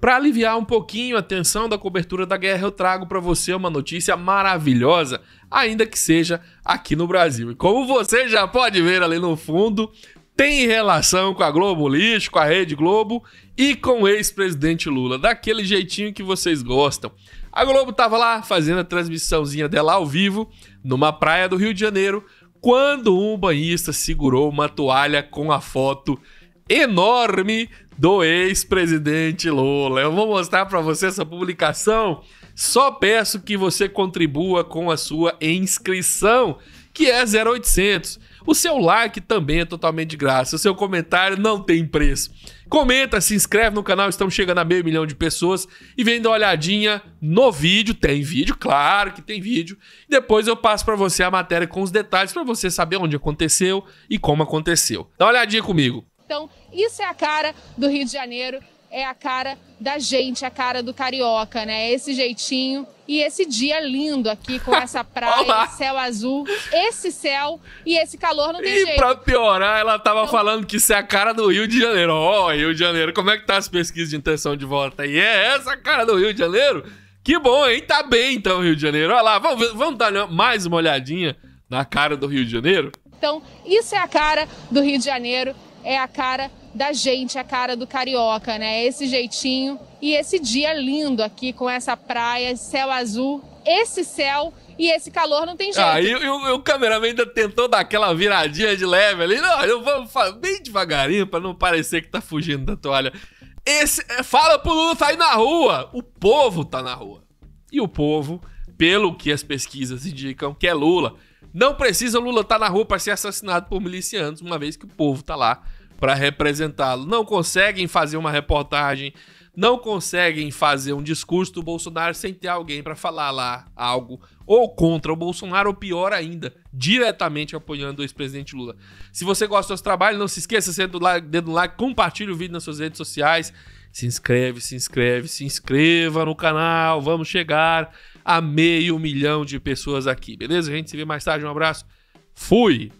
Para aliviar um pouquinho a tensão da cobertura da guerra, eu trago para você uma notícia maravilhosa, ainda que seja aqui no Brasil. E como você já pode ver ali no fundo, tem relação com a Globo Lixo, com a Rede Globo e com o ex-presidente Lula, daquele jeitinho que vocês gostam. A Globo estava lá fazendo a transmissãozinha dela ao vivo, numa praia do Rio de Janeiro, quando um banhista segurou uma toalha com a foto enorme do ex-presidente Lula. Eu vou mostrar para você essa publicação. Só peço que você contribua com a sua inscrição, que é 0800. O seu like também é totalmente de graça. O seu comentário não tem preço. Comenta, se inscreve no canal, estamos chegando a meio milhão de pessoas. E vem dar uma olhadinha no vídeo. Tem vídeo, claro que tem vídeo. Depois eu passo para você a matéria com os detalhes para você saber onde aconteceu e como aconteceu. Dá uma olhadinha comigo. Então, isso é a cara do Rio de Janeiro, é a cara da gente, a cara do carioca, né? É esse jeitinho e esse dia lindo aqui com essa praia, céu azul, esse céu e esse calor não tem e jeito. E pra piorar, ela tava então... falando que isso é a cara do Rio de Janeiro. Ó, oh, Rio de Janeiro, como é que tá as pesquisas de intenção de volta? aí? É essa a cara do Rio de Janeiro? Que bom, hein? Tá bem então, Rio de Janeiro. Olha lá, vamos, vamos dar mais uma olhadinha na cara do Rio de Janeiro? Então, isso é a cara do Rio de Janeiro, é a cara da gente, a cara do carioca, né? É esse jeitinho e esse dia lindo aqui com essa praia, céu azul, esse céu e esse calor não tem jeito. Ah, e, o, e o cameraman ainda tentou dar aquela viradinha de leve ali. Não, eu vou bem devagarinho para não parecer que tá fugindo da toalha. Esse, é, fala pro Lula sair na rua. O povo tá na rua. E o povo, pelo que as pesquisas indicam, que é Lula. Não precisa Lula estar tá na rua para ser assassinado por milicianos, uma vez que o povo está lá para representá-lo. Não conseguem fazer uma reportagem, não conseguem fazer um discurso do Bolsonaro sem ter alguém para falar lá algo ou contra o Bolsonaro, ou pior ainda, diretamente apoiando o ex-presidente Lula. Se você gosta do nosso trabalho, não se esqueça, sendo like, dedo like, compartilhe o vídeo nas suas redes sociais, se inscreve, se inscreve, se inscreva no canal, vamos chegar a meio milhão de pessoas aqui, beleza? A gente se vê mais tarde, um abraço, fui!